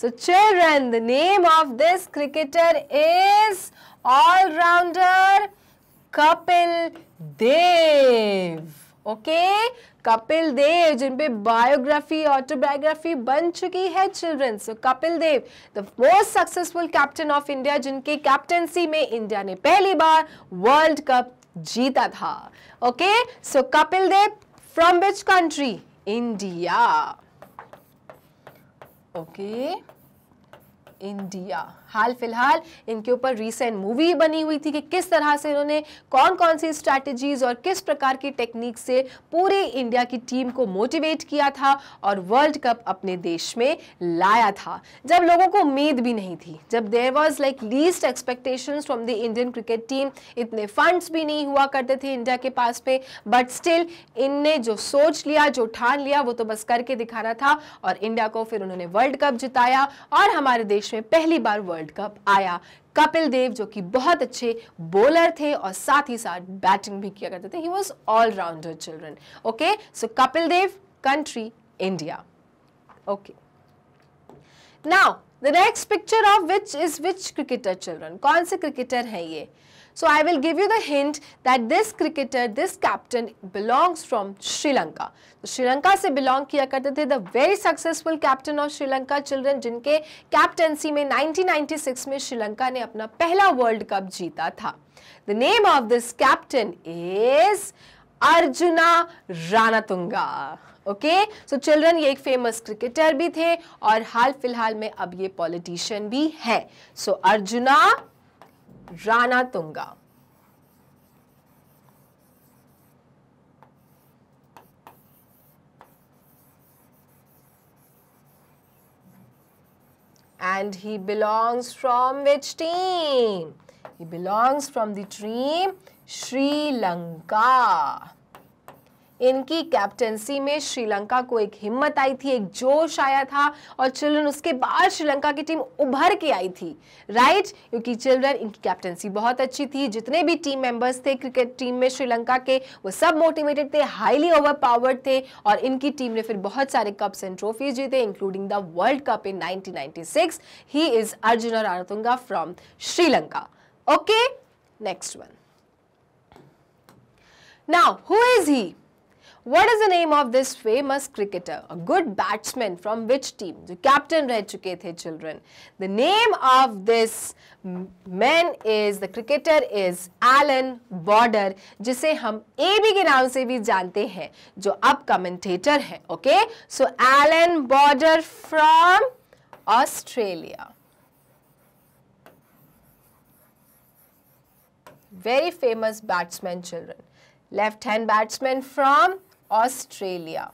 so children the name of this cricketer is allrounder Kapil Dev okay Okay, Kapil Dev जिनपे बायोग्राफी ऑटोबायोग्राफी बन चुकी है children so Kapil Dev the most successful captain of India जिनके कैप्टनसी में India ने पहली बार वर्ल्ड कप जीता था okay so Kapil Dev from which country India okay India हाल फिलहाल इनके ऊपर रिसेंट मूवी बनी हुई थी कि किस तरह से इन्होंने कौन कौन सी स्ट्रैटेजीज और किस प्रकार की टेक्निक से पूरे इंडिया की टीम को मोटिवेट किया था और वर्ल्ड कप अपने देश में लाया था जब लोगों को उम्मीद भी नहीं थी जब there was like least expectation from the Indian cricket team इतने फंड्स भी नहीं हुआ करते थे इंडिया के पास पे बट स्टिल इनने जो सोच लिया जो ठान लिया वो तो बस करके दिखाना था और इंडिया को फिर उन्होंने वर्ल्ड कप जिताया और हमारे देश में पहली बार वर्ल्ड वर्ल्ड कप आया कपिल देव जो कि बहुत अच्छे बॉलर थे और साथ ही साथ बैटिंग भी किया करते थे he was allrounder children okay so Kapil Dev country India okay now the next picture of which is which cricketer children कौन से क्रिकेटर है ये So I will give you the hint that this cricketer, this captain belongs from Sri Lanka. sri lanka se से belong किया करते थे the very successful captain of Sri Lanka children जिनके captaincy में 1996 sri श्रीलंका ने अपना पहला वर्ल्ड कप जीता था the name of this captain is Arjuna ranatunga okay so children ये एक फेमस क्रिकेटर भी थे और हाल फिलहाल में अब ये पॉलिटिशियन भी है so so, Arjuna Rana Ranatunga. And he belongs from which team? He belongs from the team Sri Lanka. इनकी कैप्टनसी में श्रीलंका को एक हिम्मत आई थी एक जोश आया था और चिल्ड्रन उसके बाद श्रीलंका की टीम उभर के आई थी राइट क्योंकि चिल्ड्रन इनकी कैप्टनसी बहुत अच्छी थी जितने भी टीम मेंबर्स थे क्रिकेट टीम में श्रीलंका के वो सब मोटिवेटेड थे हाईली ओवर थे और इनकी टीम ने फिर बहुत सारे कप्स एंड ट्रॉफीज जीते including the world cup in nineteen he is Arjun Ranatunga from Sri Lanka okay next one now who is he What is the name of this famous cricketer, a good batsman from which team? The captain रह चुके थे children. The name of this man is, the cricketer is Alan Border, जिसे हम AB के नाम से भी जानते हैं, जो अब commentator okay? So Alan Border from Australia. Very famous batsman children. Left hand batsman from Australia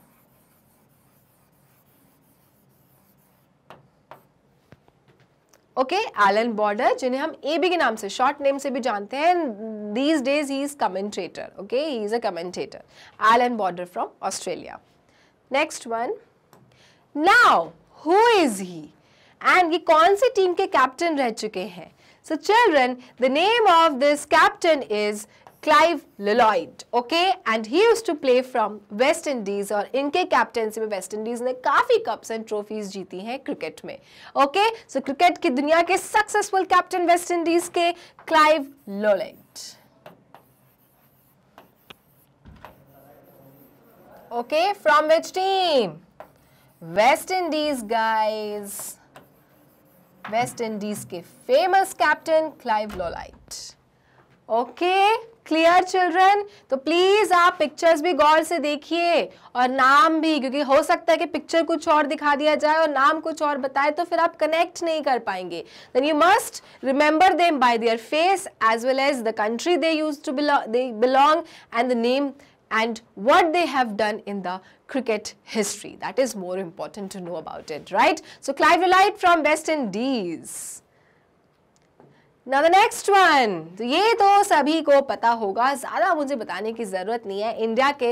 okay Allan Border जिन्हें हम ए बी के नाम से शॉर्ट नेम से भी जानते हैं these days he is commentator okay he is a commentator Allan Border from Australia next one now who is he and ये कौन सी टीम के कैप्टन रह चुके हैं सो children the name of this captain is Clive Lloyd, okay? And he used to play from West Indies और इनके कैप्टनसी में वेस्ट इंडीज़ ने काफ़ी कप्स एंड ट्रॉफीज जीती हैं क्रिकेट में ओके सो क्रिकेट की दुनिया के सक्सेसफुल कैप्टन वेस्ट इंडीज़ के Clive Lloyd okay from which team west indies guys west indies के famous captain clive lolite okay clear children तो प्लीज आप पिक्चर्स भी गौर से देखिए और नाम भी क्योंकि हो सकता है कि पिक्चर कुछ और दिखा दिया जाए और नाम कुछ और बताए तो फिर आप कनेक्ट नहीं कर पाएंगे then you must remember them by their face as well as the country they use to belong and the name and what they have done in the cricket history that is more important to know about it right so Clive Light from West Indies Now the next one, तो ये तो सभी को पता होगा ज़्यादा मुझे बताने की ज़रूरत नहीं है इंडिया के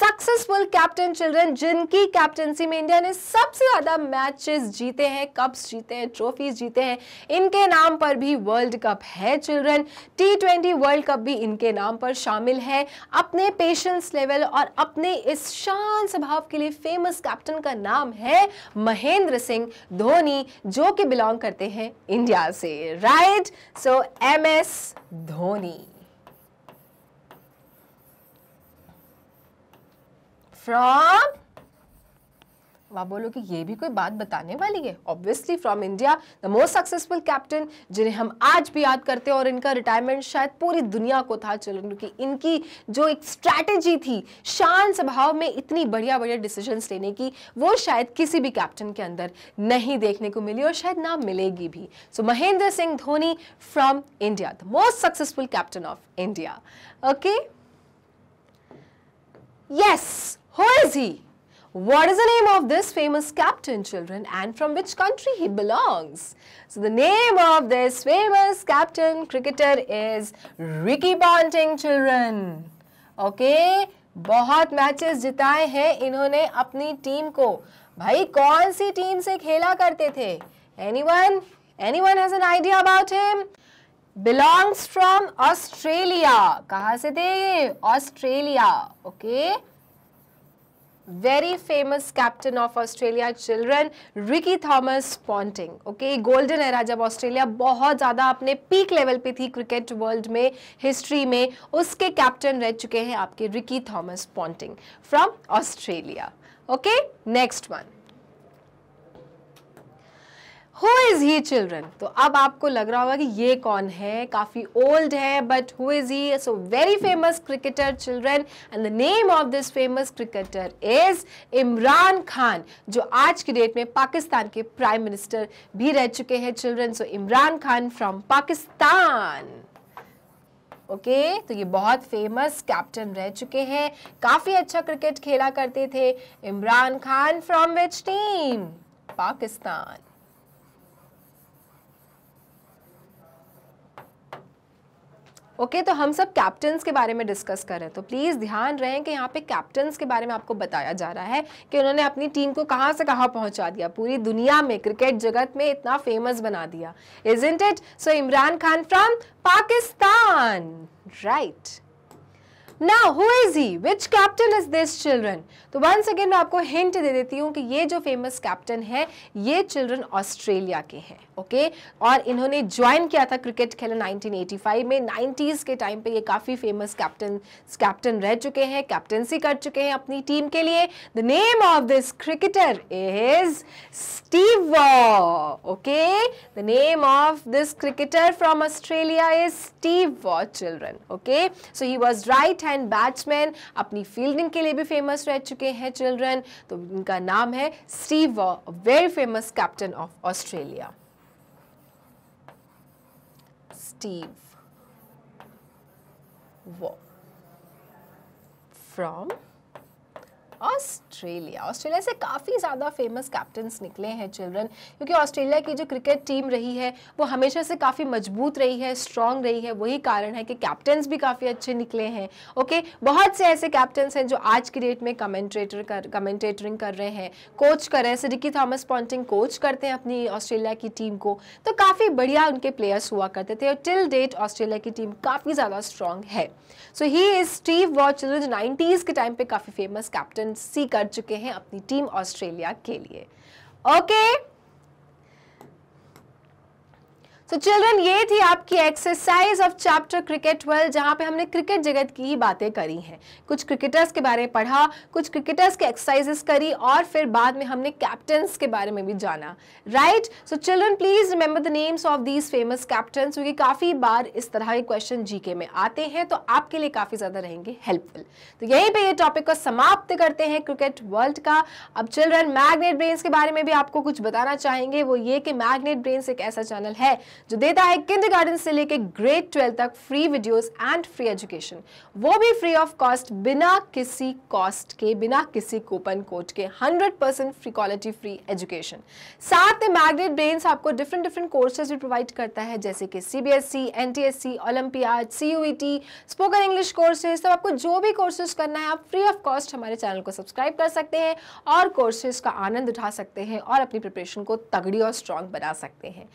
सक्सेसफुल कैप्टन चिल्ड्रन जिनकी कैप्टनसी में इंडिया ने सबसे ज़्यादा मैचेस जीते हैं कप्स जीते हैं ट्रॉफीज जीते हैं इनके नाम पर भी वर्ल्ड कप है children T twenty world cup भी इनके नाम पर शामिल है अपने पेशेंस लेवल और अपने इस शान स्वभाव के लिए फेमस कैप्टन का नाम है महेंद्र सिंह धोनी जो कि बिलोंग करते हैं इंडिया से right right? So MS Dhoni from आप कि ये भी कोई बात बताने वाली है obviously from India the most successful captain जिन्हें हम आज भी याद करते हैं और इनका रिटायरमेंट शायद पूरी दुनिया को था चलन क्योंकि इनकी जो एक स्ट्रैटेजी थी शांत स्वभाव में इतनी बढ़िया बढ़िया डिसीजन लेने की वो शायद किसी भी कैप्टन के अंदर नहीं देखने को मिली और शायद ना मिलेगी भी so so, Mahendra Singh Dhoni from India the most successful captain of India okay yes who is he What is the name of this famous captain, children, and from which country he belongs? So, the name of this famous captain cricketer is Ricky Ponting, children. Okay, बहुत matches जिताए हैं इन्होंने अपनी team को भाई कौन सी team से खेला करते थे anyone anyone has an idea about him belongs from Australia कहाँ से से थे? ये Australia okay okay? very famous captain of Australia children Ricky Thomas Ponting okay golden era जब ऑस्ट्रेलिया बहुत ज़्यादा अपने पीक लेवल पे थी क्रिकेट वर्ल्ड में हिस्ट्री में उसके कैप्टन रह चुके हैं आपके Ricky Thomas Ponting from Australia okay next one who is he children तो अब आपको लग रहा होगा कि ये कौन है काफी ओल्ड है but who is he so very famous cricketer children and the name of this famous cricketer is Imran Khan जो आज की डेट में पाकिस्तान के प्राइम मिनिस्टर भी रह चुके हैं children so Imran Khan from Pakistan okay okay, तो ये बहुत फेमस कैप्टन रह चुके हैं काफ़ी अच्छा क्रिकेट खेला करते थे Imran Khan from which team Pakistan okay okay, तो हम सब कैप्टन्स के बारे में डिस्कस कर रहे हैं तो प्लीज़ ध्यान रहे कि यहाँ पे कैप्टन्स के बारे में आपको बताया जा रहा है कि उन्होंने अपनी टीम को कहाँ से कहाँ पहुँचा दिया पूरी दुनिया में क्रिकेट जगत में इतना फेमस बना दिया is it so Imran Khan from Pakistan right Now, who is he? Which captain is this children? तो once again मैं आपको hint दे देती हूँ कि ये जो famous captain है ये children Australia के हैं ओके okay? और इन्होंने ज्वाइन किया था क्रिकेट खेलना 1985 में 90s के टाइम पे ये काफ़ी फेमस कैप्टन कैप्टन रह चुके हैं कैप्टनसी कर चुके हैं अपनी टीम के लिए the name of this cricketer is Steve okay the name of this cricketer from Australia is Steve children okay so he was right hand batsman अपनी फील्डिंग के लिए भी फेमस रह चुके हैं चिल्ड्रन तो इनका नाम है Steve Waugh very famous captain of Australia Steve Waugh from Australia Australia से काफ़ी ज़्यादा फेमस कैप्टन्स निकले हैं चिल्ड्रन क्योंकि ऑस्ट्रेलिया की जो क्रिकेट टीम रही है वो हमेशा से काफ़ी मजबूत रही है स्ट्रांग रही है वही कारण है कि कैप्टन्स भी काफ़ी अच्छे निकले हैं ओके बहुत से ऐसे कैप्टन्स हैं जो आज की डेट में कमेंट्रेटर कर कमेंटेटरिंग कर रहे हैं कोच कर रहे हैं सिडिकी थॉमस पॉन्टिंग कोच करते हैं अपनी ऑस्ट्रेलिया की टीम को तो काफ़ी बढ़िया उनके प्लेयर्स हुआ करते थे और टिल डेट ऑस्ट्रेलिया की टीम काफ़ी ज़्यादा स्ट्रांग है so he is Steve Waugh जो नाइन्टीज़ के टाइम पे काफ़ी फेमस कैप्टन सी कर चुके हैं अपनी टीम ऑस्ट्रेलिया के लिए okay okay, so so, children ये थी आपकी exercise of chapter cricket world जहाँ पे हमने क्रिकेट जगत की बातें करी हैं कुछ क्रिकेटर्स के बारे में पढ़ा कुछ क्रिकेटर्स की एक्सरसाइजेस करी और फिर बाद में हमने कैप्टन्स के बारे में भी जाना right so children please remember the names of these famous captains क्योंकि काफ़ी बार इस तरह के क्वेश्चन जीके में आते हैं तो आपके लिए काफ़ी ज़्यादा रहेंगे हेल्पफुल तो यहीं पर ये टॉपिक को समाप्त करते हैं क्रिकेट वर्ल्ड का अब चिल्ड्रन मैग्नेट ब्रेन्स के बारे में भी आपको कुछ बताना चाहेंगे वो ये कि मैग्नेट ब्रेन्स एक ऐसा चैनल है जो देता है किंडरगार्टन से लेकर ग्रेड ट्वेल्व तक free videos and free education वो भी फ्री ऑफ कॉस्ट बिना किसी कॉस्ट के बिना किसी कूपन कोड के 100 percent free quality free education साथ में मैग्नेट ब्रेन्स आपको डिफरेंट डिफरेंट कोर्सेज भी प्रोवाइड करता है जैसे कि C B S C N T S C olympiad C U T spoken English courses तो आपको जो भी कोर्सेज करना है आप फ्री ऑफ कॉस्ट हमारे चैनल को सब्सक्राइब कर सकते हैं और कोर्सेज का आनंद उठा सकते हैं और अपनी प्रिपरेशन को तगड़ी और स्ट्रांग बना सकते हैं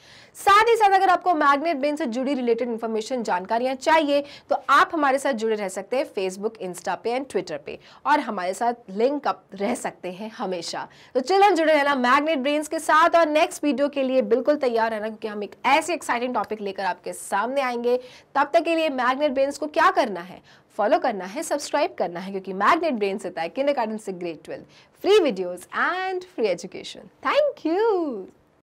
साथ ही साथ अगर आपको मैग्नेट बेन से जुड़ी रिलेटेड इन्फॉर्मेशन जानकारियां चाहिए तो आप हमारे साथ जुड़े रह सकते हैं फेसबुक इंस्टा पे एंड ट्विटर पे और हमारे साथ लिंक अप रह सकते हैं हमेशा तो चिल्ड्रन जुड़े रहना मैग्नेट ब्रेन्स के साथ और नेक्स्ट वीडियो के लिए बिल्कुल तैयार रहना क्योंकि हम एक ऐसे एक्साइटिंग टॉपिक लेकर आपके सामने आएंगे तब तक के लिए मैग्नेट ब्रेन्स को क्या करना है फॉलो करना है सब्सक्राइब करना है क्योंकि मैग्नेट ब्रेन से है किंडर से twelve free videos and free education thank you